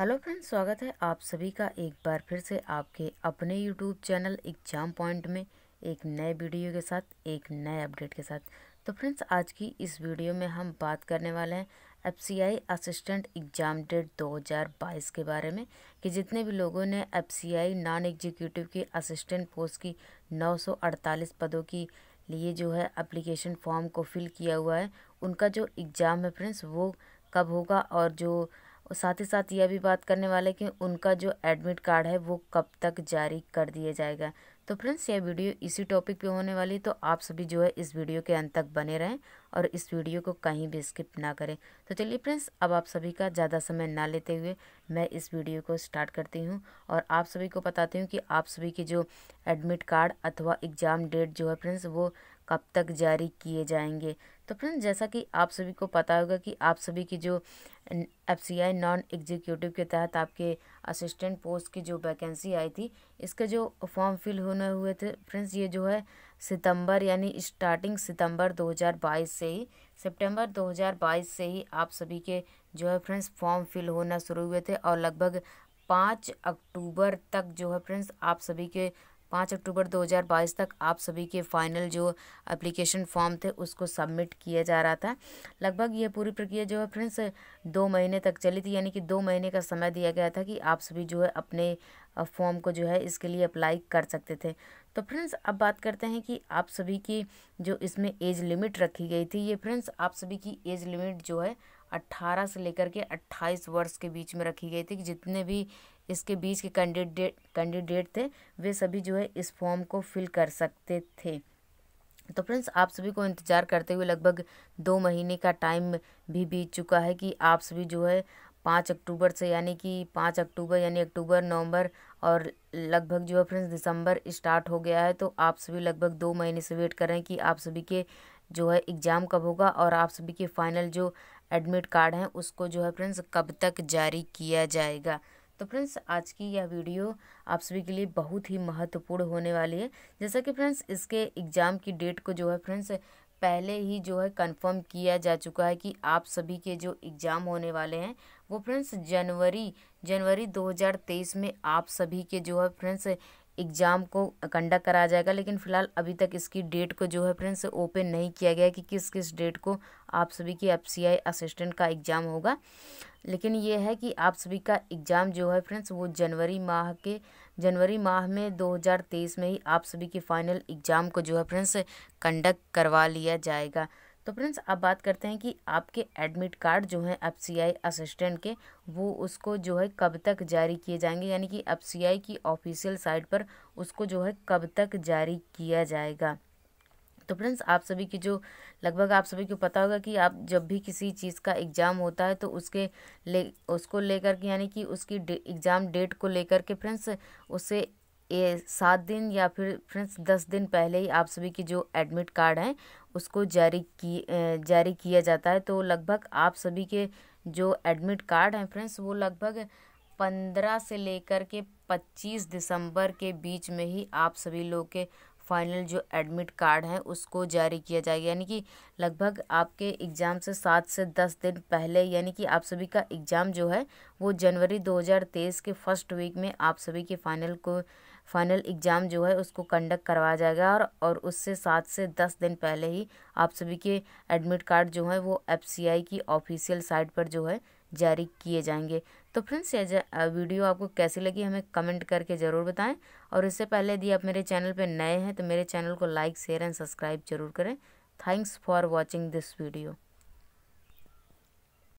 hello friends स्वागत है आप सभी का एक बार फिर से आपके अपने यूट्यूब चैनल एग्जाम पॉइंट में एक नए वीडियो के साथ एक नए अपडेट के साथ तो फ्रेंड्स आज की इस वीडियो में हम बात करने वाले हैं एफ असिस्टेंट एग्ज़ाम डेट 2022 के बारे में कि जितने भी लोगों ने एफ नॉन एग्जीक्यूटिव के असिस्टेंट पोस्ट की नौ पदों की लिए जो है अप्लीकेशन फॉर्म को फिल किया हुआ है उनका जो एग्ज़ाम है फ्रेंड्स वो कब होगा और जो और साथ ही साथ यह भी बात करने वाले कि उनका जो एडमिट कार्ड है वो कब तक जारी कर दिया जाएगा तो फ्रेंड्स यह वीडियो इसी टॉपिक पे होने वाली तो आप सभी जो है इस वीडियो के अंत तक बने रहें और इस वीडियो को कहीं भी स्किप ना करें तो चलिए फ्रेंड्स अब आप सभी का ज़्यादा समय ना लेते हुए मैं इस वीडियो को स्टार्ट करती हूँ और आप सभी को बताती हूँ कि आप सभी के जो एडमिट कार्ड अथवा एग्ज़ाम डेट जो है फ्रेंड्स वो कब तक जारी किए जाएंगे तो फ्रेंड्स जैसा कि आप सभी को पता होगा कि आप सभी की जो F C I non executive के तहत आपके असिस्टेंट पोस्ट की जो वैकेंसी आई थी इसके जो फॉर्म फिल होने हुए थे फ्रेंड्स ये जो है सितंबर यानी स्टार्टिंग सितंबर 2022 से ही सितंबर 2022 से ही आप सभी के जो है फ्रेंड्स फॉर्म फिल होना शुरू हुए थे और लगभग पाँच अक्टूबर तक जो है फ्रेंड्स आप सभी के पाँच अक्टूबर 2022 तक आप सभी के फाइनल जो एप्लीकेशन फॉर्म थे उसको सबमिट किया जा रहा था लगभग ये पूरी प्रक्रिया जो है फ्रेंड्स दो महीने तक चली थी यानी कि दो महीने का समय दिया गया था कि आप सभी जो है अपने फॉर्म को जो है इसके लिए अप्लाई कर सकते थे तो फ्रेंड्स अब बात करते हैं कि आप सभी की जो इसमें एज लिमिट रखी गई थी ये फ्रेंड्स आप सभी की एज लिमिट जो है 18 से लेकर के 28 वर्ष के बीच में रखी गई थी कि जितने भी इसके बीच के कैंडिडेट कैंडिडेट थे वे सभी जो है इस फॉर्म को फिल कर सकते थे तो फ्रेंड्स आप सभी को इंतज़ार करते हुए लगभग दो महीने का टाइम भी बीत चुका है कि आप सभी जो है पाँच अक्टूबर से यानी कि पाँच अक्टूबर यानी अक्टूबर नवंबर और लगभग जो है फ्रेंड्स दिसंबर स्टार्ट हो गया है तो आप सभी लगभग दो महीने से वेट कर रहे हैं कि आप सभी के जो है एग्ज़ाम कब होगा और आप सभी के फाइनल जो एडमिट कार्ड हैं उसको जो है फ्रेंड्स कब तक जारी किया जाएगा तो फ्रेंड्स आज की यह वीडियो आप सभी के लिए बहुत ही महत्वपूर्ण होने वाली है जैसा कि फ्रेंड्स इसके एग्ज़ाम की डेट को जो है फ्रेंड्स पहले ही जो है कंफर्म किया जा चुका है कि आप सभी के जो एग्ज़ाम होने वाले हैं वो फ्रेंड्स जनवरी जनवरी 2023 में आप सभी के जो है फ्रेंड्स एग्ज़ाम को कंडक्ट कराया जाएगा लेकिन फ़िलहाल अभी तक इसकी डेट को जो है फ्रेंड्स ओपन नहीं किया गया कि किस किस डेट को आप सभी की एफ असिस्टेंट का एग्ज़ाम होगा लेकिन ये है कि आप सभी का एग्ज़ाम जो है फ्रेंड्स वो जनवरी माह के जनवरी माह में 2023 में ही आप सभी के फाइनल एग्ज़ाम को जो है फ्रेंड्स कंडक्ट करवा लिया जाएगा तो फ्रेंड्स अब बात करते हैं कि आपके एडमिट कार्ड जो हैं एफ सी आई असिस्टेंट के वो उसको जो है कब तक जारी किए जाएंगे यानी कि एफ सी आई की ऑफिशियल साइट पर उसको जो है कब तक जारी किया जाएगा तो फ्रेंड्स आप सभी की जो लगभग आप सभी को पता होगा कि आप जब भी किसी चीज़ का एग्ज़ाम होता है तो उसके ले उसको लेकर के यानी कि उसकी एग्ज़ाम डे, डेट को लेकर के फ्रेंड्स उसे ये सात दिन या फिर फ्रेंड्स दस दिन पहले ही आप सभी की जो एडमिट कार्ड हैं उसको जारी की जारी किया जाता है तो लगभग आप सभी के जो एडमिट कार्ड हैं फ्रेंड्स वो लगभग पंद्रह से लेकर के पच्चीस दिसंबर के बीच में ही आप सभी लोग के फाइनल जो एडमिट कार्ड है उसको जारी किया जाएगा यानी कि लगभग आपके एग्ज़ाम से सात से दस दिन पहले यानी कि आप सभी का एग्ज़ाम जो है वो जनवरी 2023 के फर्स्ट वीक में आप सभी के फाइनल को फाइनल एग्ज़ाम जो है उसको कंडक्ट करवाया जाएगा और और उससे सात से दस दिन पहले ही आप सभी के एडमिट कार्ड जो है वो एफ की ऑफिशियल साइट पर जो है जारी किए जाएंगे तो फ्रेंड्स ये वीडियो आपको कैसी लगी हमें कमेंट करके ज़रूर बताएं और इससे पहले यदि आप मेरे चैनल पर नए हैं तो मेरे चैनल को लाइक शेयर एंड सब्सक्राइब जरूर करें thanks for watching this video